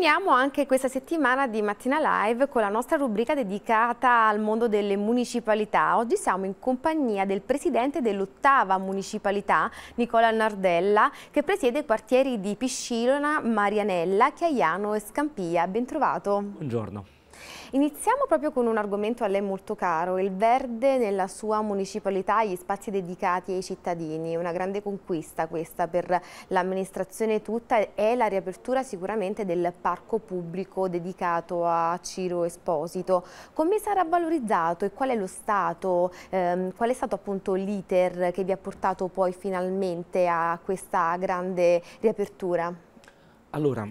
Torniamo anche questa settimana di Mattina Live con la nostra rubrica dedicata al mondo delle municipalità. Oggi siamo in compagnia del presidente dell'ottava municipalità, Nicola Nardella, che presiede i quartieri di Piscilona, Marianella, Chiaiano e Scampia. Bentrovato. Buongiorno. Iniziamo proprio con un argomento a lei molto caro, il verde nella sua municipalità, gli spazi dedicati ai cittadini. Una grande conquista questa per l'amministrazione tutta e la riapertura sicuramente del parco pubblico dedicato a Ciro Esposito. Come sarà valorizzato e qual è lo stato, ehm, qual è stato appunto l'iter che vi ha portato poi finalmente a questa grande riapertura? Allora,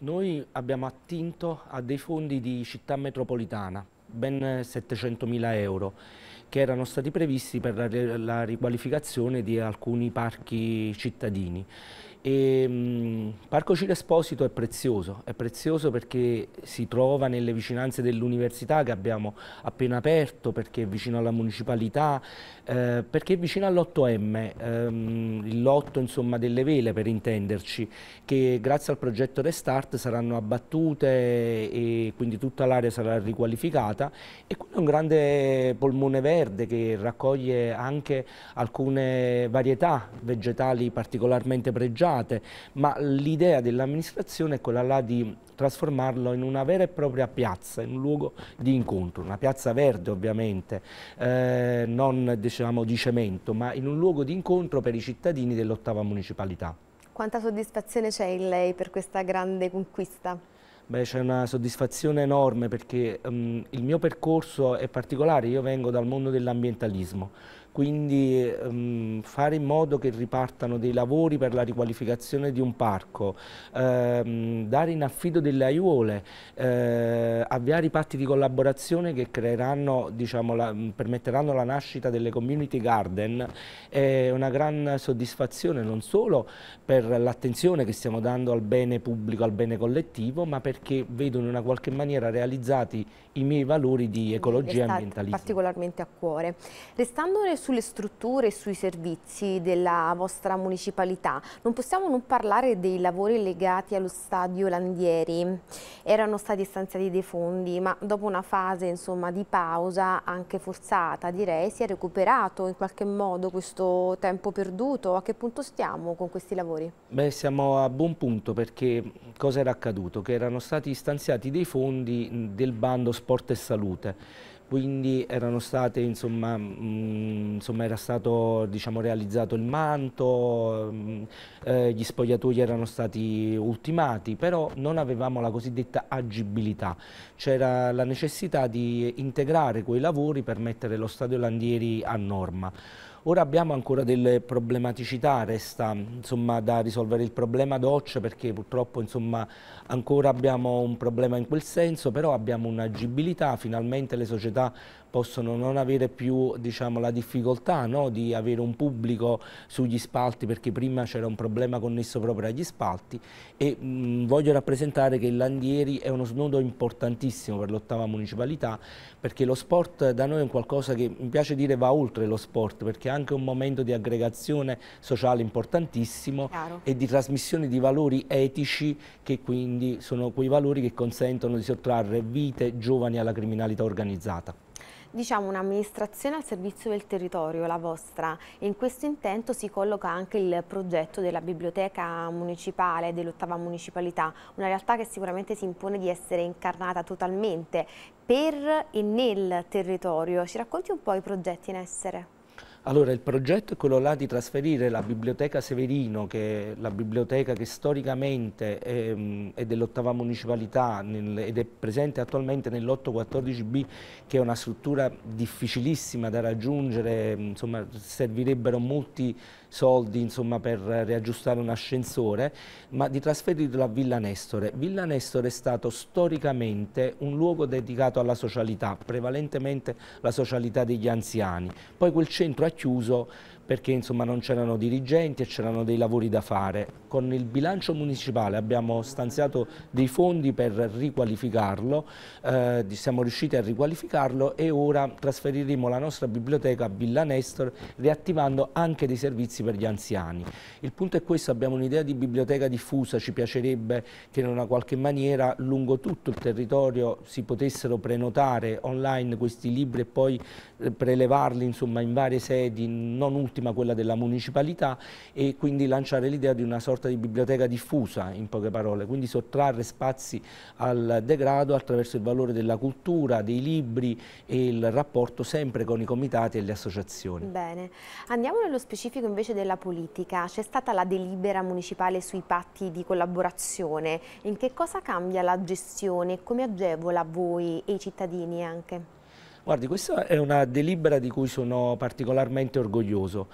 noi abbiamo attinto a dei fondi di città metropolitana, ben 700 mila euro, che erano stati previsti per la riqualificazione di alcuni parchi cittadini. E, ehm, mh, Parco Ciresposito è prezioso, è prezioso perché si trova nelle vicinanze dell'università che abbiamo appena aperto, perché è vicino alla municipalità, eh, perché è vicino all'8M, ehm, il lotto insomma, delle vele per intenderci, che grazie al progetto Restart saranno abbattute e quindi tutta l'area sarà riqualificata e quello è un grande polmone verde che raccoglie anche alcune varietà vegetali particolarmente pregiate sviluppate, ma l'idea dell'amministrazione è quella là di trasformarlo in una vera e propria piazza, in un luogo di incontro, una piazza verde ovviamente, eh, non diciamo di cemento, ma in un luogo di incontro per i cittadini dell'ottava municipalità. Quanta soddisfazione c'è in lei per questa grande conquista? Beh, c'è una soddisfazione enorme perché um, il mio percorso è particolare, io vengo dal mondo dell'ambientalismo, quindi um, fare in modo che ripartano dei lavori per la riqualificazione di un parco, ehm, dare in affido delle aiuole, eh, avviare i patti di collaborazione che creeranno, diciamo, la, permetteranno la nascita delle community garden è una gran soddisfazione non solo per l'attenzione che stiamo dando al bene pubblico, al bene collettivo, ma perché vedo in una qualche maniera realizzati i miei valori di ecologia e ambientalismo. particolarmente a cuore. Restando nel sulle strutture e sui servizi della vostra municipalità. Non possiamo non parlare dei lavori legati allo stadio Landieri. Erano stati stanziati dei fondi, ma dopo una fase insomma, di pausa, anche forzata direi, si è recuperato in qualche modo questo tempo perduto. A che punto stiamo con questi lavori? Beh, siamo a buon punto perché cosa era accaduto? Che erano stati stanziati dei fondi del bando Sport e Salute quindi state, insomma, mh, mm, insomma, era stato diciamo, realizzato il manto, mh, mm, eh, gli spogliatoi erano stati ultimati, però non avevamo la cosiddetta agibilità, c'era la necessità di integrare quei lavori per mettere lo stadio Landieri a norma. Ora abbiamo ancora delle problematicità, resta insomma, da risolvere il problema docce perché purtroppo insomma, ancora abbiamo un problema in quel senso, però abbiamo un'agibilità, finalmente le società possono non avere più diciamo, la difficoltà no, di avere un pubblico sugli spalti perché prima c'era un problema connesso proprio agli spalti e mh, mm, voglio rappresentare che il Landieri è uno snodo importantissimo per l'ottava municipalità perché lo sport da noi è un qualcosa che mi piace dire va oltre lo sport perché anche un momento di aggregazione sociale importantissimo Chiaro. e di trasmissione di valori etici che quindi sono quei valori che consentono di sottrarre vite giovani alla criminalità organizzata diciamo un'amministrazione al servizio del territorio, la vostra. In questo intento si colloca anche il progetto della biblioteca municipale dell'ottava municipalità, una realtà che sicuramente si impone di essere incarnata totalmente per e nel territorio. Ci racconti un po' i progetti in essere? Allora, il progetto è quello là di trasferire la biblioteca Severino, che è la biblioteca che storicamente è, mm, è dell'ottava municipalità nel, ed è presente attualmente nell'814B, che è una struttura difficilissima da raggiungere, mm, insomma servirebbero molti soldi insomma, per riaggiustare un ascensore, ma di trasferirlo a Villa Nestore. Villa Nestore è stato storicamente un luogo dedicato alla socialità, prevalentemente la socialità degli anziani. Poi quel centro ha chiuso perché insomma, non c'erano dirigenti e c'erano dei lavori da fare. Con il bilancio municipale abbiamo stanziato dei fondi per riqualificarlo, eh, siamo riusciti a riqualificarlo e ora trasferiremo la nostra biblioteca a Villa Nestor riattivando anche dei servizi per gli anziani. Il punto è questo, abbiamo un'idea di biblioteca diffusa, ci piacerebbe che in una qualche maniera lungo tutto il territorio si potessero prenotare online questi libri e poi eh, prelevarli insomma, in varie sedi non ultimamente l'ultima quella della municipalità e quindi lanciare l'idea di una sorta di biblioteca diffusa in poche parole, quindi sottrarre spazi al degrado attraverso il valore della cultura, dei libri e il rapporto sempre con i comitati e le associazioni. Bene, andiamo nello specifico invece della politica, c'è stata la delibera municipale sui patti di collaborazione, in che cosa cambia la gestione, come agevola voi e i cittadini anche? Guardi, questa è una delibera di cui sono particolarmente orgoglioso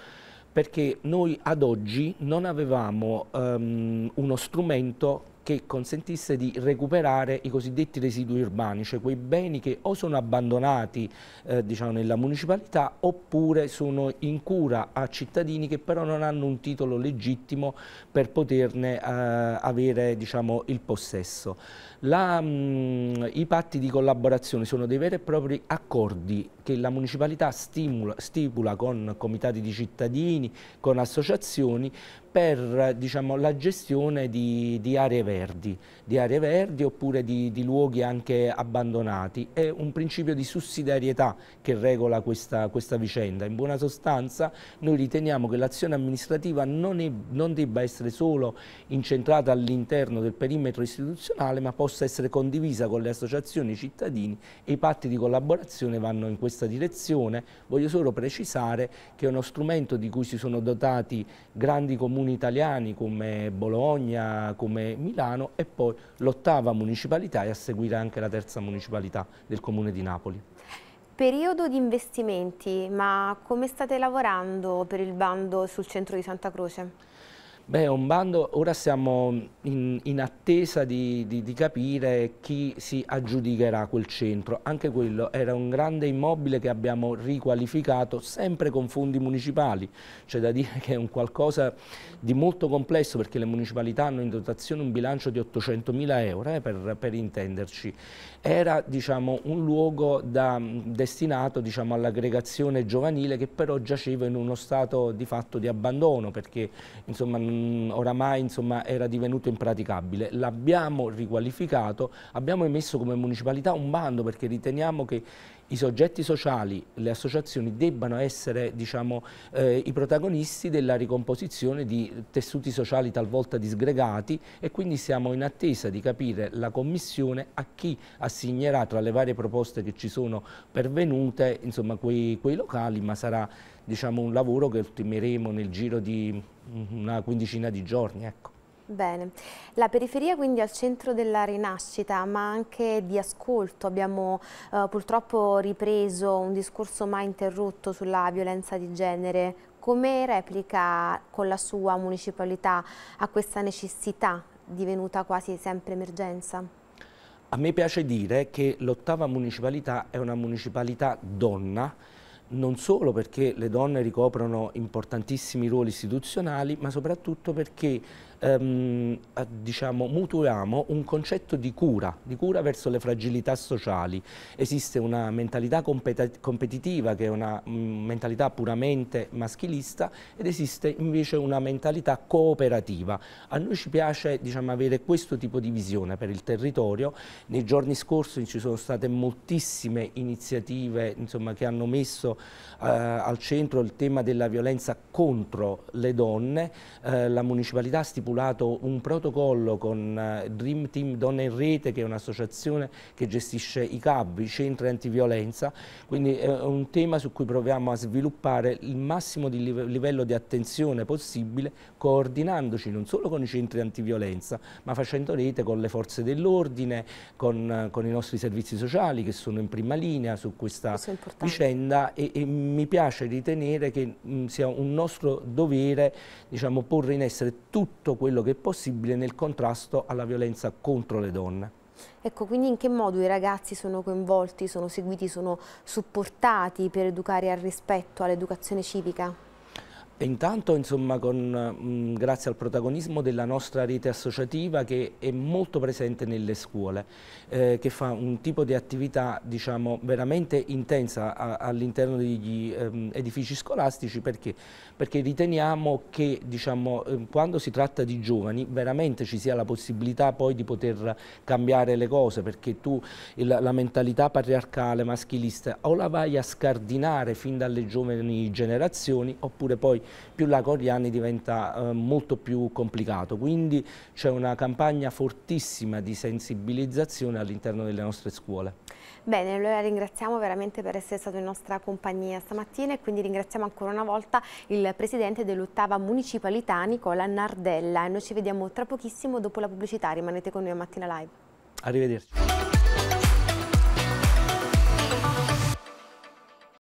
perché noi ad oggi non avevamo um, uno strumento che consentisse di recuperare i cosiddetti residui urbani, cioè quei beni che o sono abbandonati eh, diciamo, nella municipalità oppure sono in cura a cittadini che però non hanno un titolo legittimo per poterne eh, avere diciamo, il possesso. La, mh, mm, I patti di collaborazione sono dei veri e propri accordi che la municipalità stimula, stipula con comitati di cittadini, con associazioni per diciamo, la gestione di, di aree verdi verdi, di aree verdi oppure di, di luoghi anche abbandonati. È un principio di sussidiarietà che regola questa, questa vicenda. In buona sostanza noi riteniamo che l'azione amministrativa non, è, non debba essere solo incentrata all'interno del perimetro istituzionale ma possa essere condivisa con le associazioni, i cittadini e i patti di collaborazione vanno in questa direzione. Voglio solo precisare che è uno strumento di cui si sono dotati grandi comuni italiani come Bologna, come Milano Capoletano e poi l'ottava municipalità e a seguire anche la terza municipalità del comune di Napoli. Periodo di investimenti, ma come state lavorando per il bando sul centro di Santa Croce? Beh, un bando, ora siamo in, in attesa di, di, di, capire chi si aggiudicherà quel centro. Anche quello era un grande immobile che abbiamo riqualificato sempre con fondi municipali. C'è da dire che è un qualcosa di molto complesso perché le municipalità hanno in dotazione un bilancio di 800 mila euro, eh, per, per, intenderci. Era diciamo, un luogo da, destinato diciamo, all'aggregazione giovanile che però giaceva in uno stato di fatto di abbandono perché insomma, mh, mm, oramai insomma, era divenuto impraticabile. L'abbiamo riqualificato, abbiamo emesso come municipalità un bando perché riteniamo che i soggetti sociali, le associazioni debbano essere diciamo, eh, i protagonisti della ricomposizione di tessuti sociali talvolta disgregati e quindi siamo in attesa di capire la Commissione a chi assegnerà tra le varie proposte che ci sono pervenute insomma, quei, quei locali, ma sarà diciamo, un lavoro che ultimeremo nel giro di una quindicina di giorni. Ecco. Bene, la periferia quindi al centro della rinascita ma anche di ascolto, abbiamo eh, purtroppo ripreso un discorso mai interrotto sulla violenza di genere, come replica con la sua municipalità a questa necessità divenuta quasi sempre emergenza? A me piace dire che l'ottava municipalità è una municipalità donna, non solo perché le donne ricoprono importantissimi ruoli istituzionali, ma soprattutto perché ehm, diciamo, maturiamo un concetto di cura, di cura verso le fragilità sociali. Esiste una mentalità competitiva che è una mm, mentalità puramente maschilista ed esiste invece una mentalità cooperativa. A noi ci piace diciamo, avere questo tipo di visione per il territorio. Nei giorni scorsi ci sono state moltissime iniziative insomma, che hanno messo eh, al centro il tema della violenza contro le donne. Eh, la municipalità stipula stipulato un protocollo con eh, Dream Team Donne in Rete, che è un'associazione che gestisce i CAB, i centri antiviolenza, quindi è un tema su cui proviamo a sviluppare il massimo di livello di attenzione possibile, coordinandoci non solo con i centri antiviolenza, ma facendo rete con le forze dell'ordine, con, con, i nostri servizi sociali che sono in prima linea su questa vicenda e, e, mi piace ritenere che mh, sia un nostro dovere diciamo, porre in essere tutto quello che è possibile nel contrasto alla violenza contro le donne. Ecco, quindi in che modo i ragazzi sono coinvolti, sono seguiti, sono supportati per educare al rispetto, all'educazione civica? intanto insomma, con, mh, mm, grazie al protagonismo della nostra rete associativa che è molto presente nelle scuole, eh, che fa un tipo di attività diciamo, veramente intensa all'interno degli ehm, edifici scolastici perché? perché riteniamo che diciamo, ehm, quando si tratta di giovani veramente ci sia la possibilità poi di poter cambiare le cose perché tu il, la mentalità patriarcale, maschilista o la vai a scardinare fin dalle giovani generazioni oppure poi più l'arco di anni diventa eh, molto più complicato. Quindi c'è una campagna fortissima di sensibilizzazione all'interno delle nostre scuole. Bene, allora ringraziamo veramente per essere stato in nostra compagnia stamattina e quindi ringraziamo ancora una volta il presidente dell'ottava municipalità Nicola Nardella e noi ci vediamo tra pochissimo dopo la pubblicità, rimanete con noi a Mattina Live. Arrivederci.